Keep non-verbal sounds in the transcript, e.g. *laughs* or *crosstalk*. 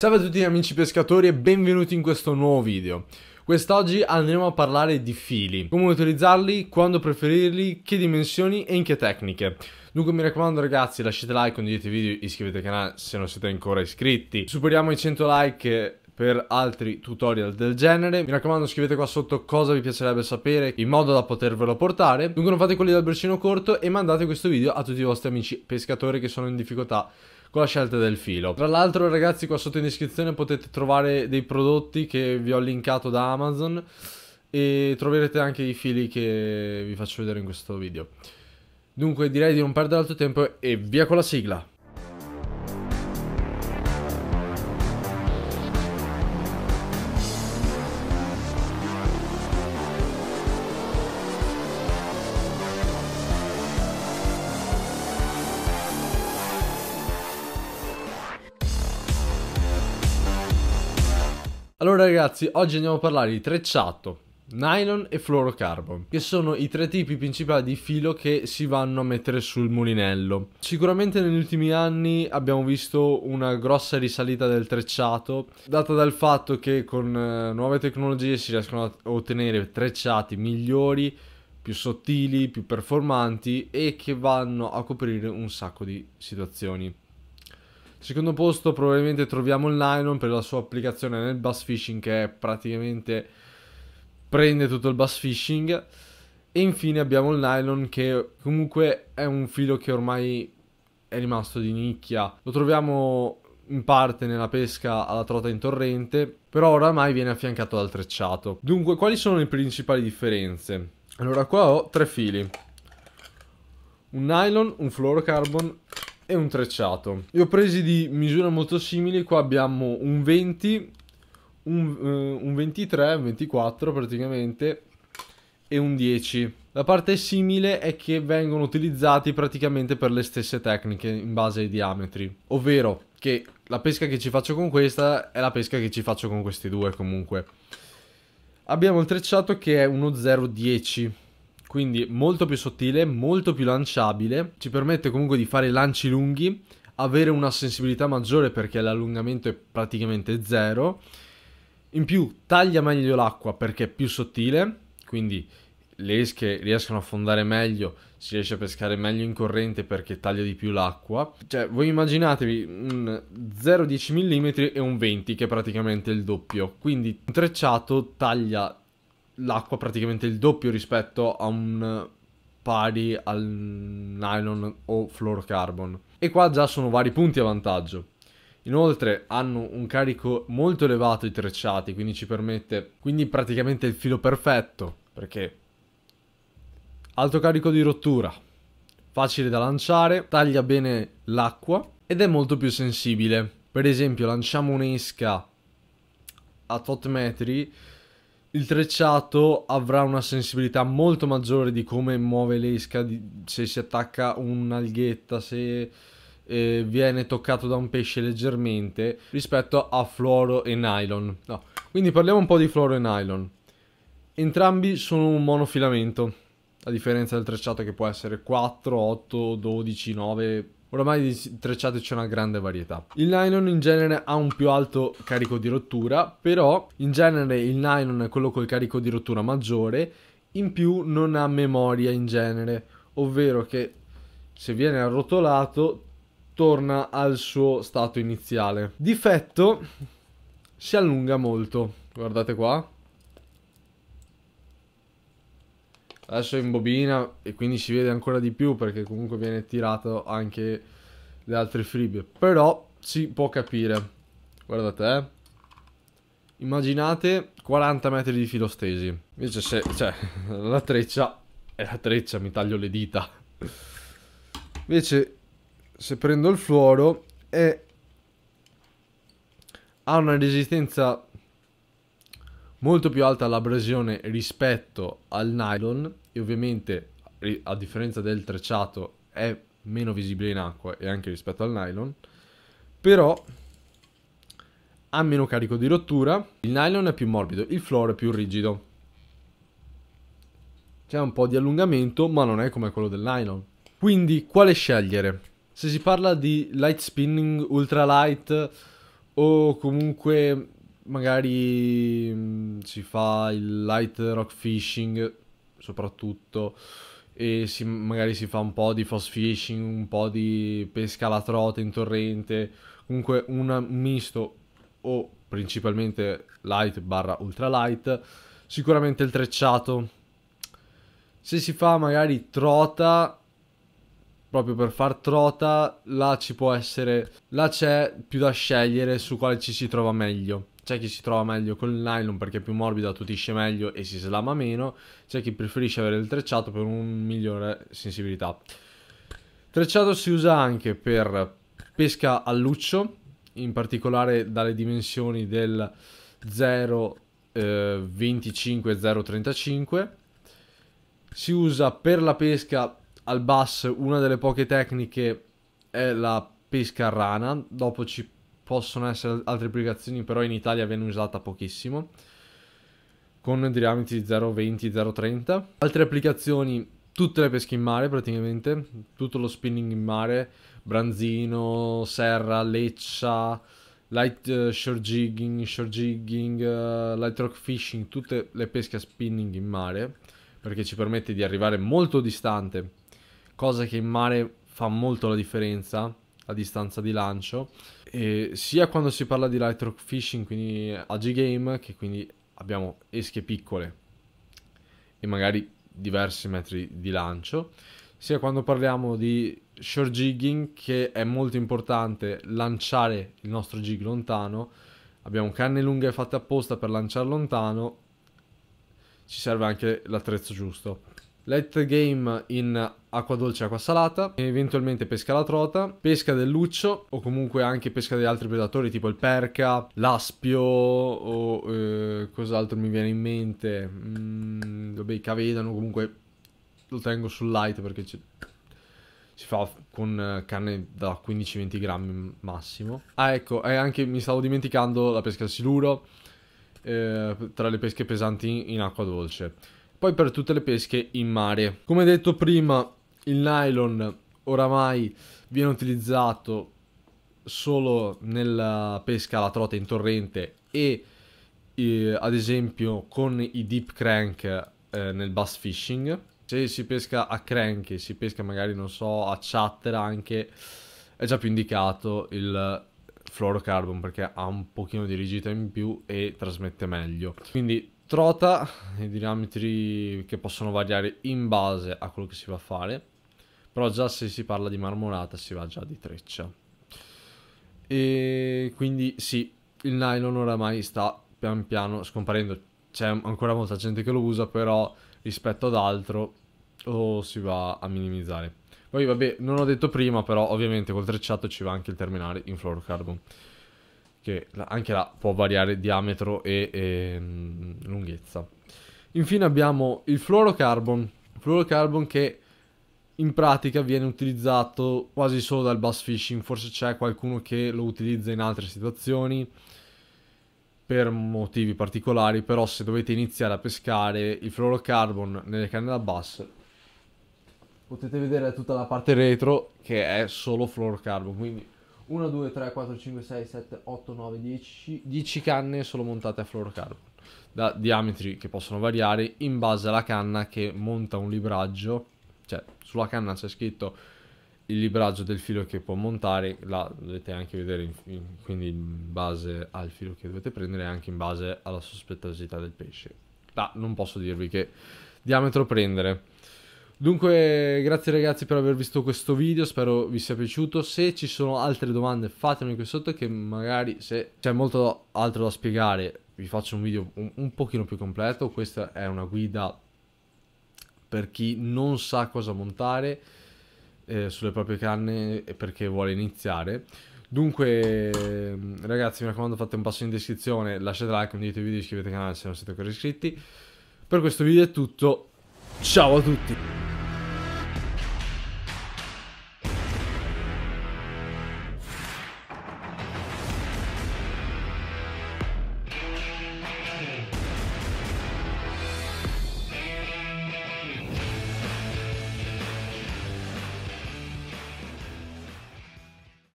Salve a tutti amici pescatori e benvenuti in questo nuovo video. Quest'oggi andremo a parlare di fili, come utilizzarli, quando preferirli, che dimensioni e in che tecniche. Dunque mi raccomando ragazzi lasciate like, condividete i video, iscrivetevi al canale se non siete ancora iscritti. Superiamo i 100 like per altri tutorial del genere. Mi raccomando scrivete qua sotto cosa vi piacerebbe sapere in modo da potervelo portare. Dunque non fate quelli dal bracino corto e mandate questo video a tutti i vostri amici pescatori che sono in difficoltà con la scelta del filo. Tra l'altro ragazzi qua sotto in descrizione potete trovare dei prodotti che vi ho linkato da Amazon e troverete anche i fili che vi faccio vedere in questo video. Dunque direi di non perdere altro tempo e via con la sigla! Allora ragazzi, oggi andiamo a parlare di trecciato, nylon e fluorocarbon, che sono i tre tipi principali di filo che si vanno a mettere sul mulinello. Sicuramente negli ultimi anni abbiamo visto una grossa risalita del trecciato, data dal fatto che con eh, nuove tecnologie si riescono a ottenere trecciati migliori, più sottili, più performanti e che vanno a coprire un sacco di situazioni. Secondo posto probabilmente troviamo il nylon per la sua applicazione nel bass fishing che praticamente prende tutto il bass fishing. E infine abbiamo il nylon che comunque è un filo che ormai è rimasto di nicchia. Lo troviamo in parte nella pesca alla trota in torrente, però oramai viene affiancato dal trecciato. Dunque, quali sono le principali differenze? Allora, qua ho tre fili. Un nylon, un fluorocarbon e un trecciato. Li ho presi di misure molto simili, qua abbiamo un 20, un, eh, un 23, un 24 praticamente e un 10. La parte simile è che vengono utilizzati praticamente per le stesse tecniche in base ai diametri, ovvero che la pesca che ci faccio con questa è la pesca che ci faccio con questi due comunque. Abbiamo il trecciato che è uno 010 quindi molto più sottile, molto più lanciabile, ci permette comunque di fare lanci lunghi, avere una sensibilità maggiore perché l'allungamento è praticamente zero, in più taglia meglio l'acqua perché è più sottile, quindi le esche riescono a fondare meglio, si riesce a pescare meglio in corrente perché taglia di più l'acqua. Cioè, voi immaginatevi un 0,10 mm e un 20 che è praticamente il doppio, quindi un trecciato taglia l'acqua praticamente il doppio rispetto a un pari al nylon o fluorocarbon. E qua già sono vari punti a vantaggio. Inoltre hanno un carico molto elevato i trecciati, quindi ci permette, quindi praticamente il filo perfetto, perché alto carico di rottura, facile da lanciare, taglia bene l'acqua ed è molto più sensibile. Per esempio lanciamo un'esca a tot metri, il trecciato avrà una sensibilità molto maggiore di come muove l'esca, di, se si attacca un'alghetta, se eh, viene toccato da un pesce leggermente, rispetto a fluoro e nylon. No. Quindi parliamo un po' di fluoro e nylon. Entrambi sono un monofilamento, a differenza del trecciato che può essere 4, 8, 12, 9, Oramai di trecciate c'è una grande varietà. Il nylon in genere ha un più alto carico di rottura, però in genere il nylon è quello col carico di rottura maggiore, in più non ha memoria in genere, ovvero che se viene arrotolato torna al suo stato iniziale. Difetto si allunga molto. Guardate qua, adesso è in bobina e quindi si vede ancora di più perché comunque viene tirato anche le altre fibre però si può capire guardate eh immaginate 40 metri di filo stesi invece se cioè *laughs* la treccia è la treccia mi taglio le dita invece se prendo il fluoro è ha una resistenza molto più alta l'abrasione rispetto al nylon e ovviamente a differenza del trecciato è meno visibile in acqua e anche rispetto al nylon però ha meno carico di rottura il nylon è più morbido il floor è più rigido c'è un po' di allungamento ma non è come quello del nylon quindi quale scegliere se si parla di light spinning ultra light o comunque magari mm, si fa il light rock fishing soprattutto e si, magari si fa un po' di fast fishing, un po' di pesca alla trota in torrente, comunque un misto o principalmente light barra ultra light, sicuramente il trecciato. Se si fa magari trota, proprio per far trota, là ci può essere, là c'è più da scegliere su quale ci si trova meglio. C'è chi si trova meglio con il nylon perché è più morbido, attutisce meglio e si slama meno. C'è chi preferisce avere il trecciato per una migliore sensibilità. Trecciato si usa anche per pesca a luccio, in particolare dalle dimensioni del 0,25-0,35. Eh, si usa per la pesca al bass, una delle poche tecniche è la pesca rana. Dopo ci possono essere altre applicazioni, però in Italia viene usata pochissimo, con diametri 0,20-0,30. Altre applicazioni, tutte le pesche in mare praticamente, tutto lo spinning in mare, branzino, serra, leccia, light uh, eh, short jigging, shore jigging, uh, light rock fishing, tutte le pesche a spinning in mare, perché ci permette di arrivare molto distante, cosa che in mare fa molto la differenza la distanza di lancio, e sia quando si parla di light rock fishing, quindi AG game, che quindi abbiamo esche piccole e magari diversi metri di lancio, sia quando parliamo di short jigging, che è molto importante lanciare il nostro jig lontano, abbiamo canne lunghe fatte apposta per lanciare lontano, ci serve anche l'attrezzo giusto. Light game in acqua dolce e acqua salata, eventualmente pesca la trota, pesca del luccio o comunque anche pesca di altri predatori tipo il perca, l'aspio o eh, cos'altro mi viene in mente, mm, i cavedano comunque lo tengo sul light perché ci, si fa con eh, carne da 15-20 grammi massimo. Ah ecco, e anche mi stavo dimenticando la pesca al siluro eh, tra le pesche pesanti in acqua dolce poi per tutte le pesche in mare. Come detto prima, il nylon oramai viene utilizzato solo nella pesca alla trota in torrente e eh, ad esempio con i deep crank eh, nel bass fishing. Se si pesca a crank, e si pesca magari, non so, a chatter anche, è già più indicato il fluorocarbon perché ha un pochino di rigidità in più e trasmette meglio. Quindi trota, i diametri che possono variare in base a quello che si va a fare, però già se si parla di marmorata si va già di treccia. E quindi sì, il nylon oramai sta pian piano scomparendo, c'è ancora molta gente che lo usa, però rispetto ad altro lo si va a minimizzare. Poi vabbè, non ho detto prima, però ovviamente col trecciato ci va anche il terminale in fluorocarbon che anche là può variare diametro e, e mm, lunghezza. Infine abbiamo il fluorocarbon, fluorocarbon che in pratica viene utilizzato quasi solo dal bass fishing, forse c'è qualcuno che lo utilizza in altre situazioni per motivi particolari, però se dovete iniziare a pescare il fluorocarbon nelle canne da bass potete vedere tutta la parte retro che è solo fluorocarbon, quindi 1, 2, 3, 4, 5, 6, 7, 8, 9, 10, 10 canne sono montate a fluorocarbon da diametri che possono variare in base alla canna che monta un libraggio, cioè sulla canna c'è scritto il libraggio del filo che può montare, la dovete anche vedere in, in, quindi in base al filo che dovete prendere e anche in base alla sospettosità del pesce. Ma non posso dirvi che diametro prendere. Dunque, grazie ragazzi per aver visto questo video, spero vi sia piaciuto. Se ci sono altre domande fatemele qui sotto che magari se c'è molto altro da spiegare vi faccio un video un, un pochino più completo. Questa è una guida per chi non sa cosa montare eh, sulle proprie canne e perché vuole iniziare. Dunque, ragazzi, mi raccomando, fate un passo in descrizione, lasciate like, condividete il video, iscrivetevi al canale se non siete ancora iscritti. Per questo video è tutto. Ciao a tutti!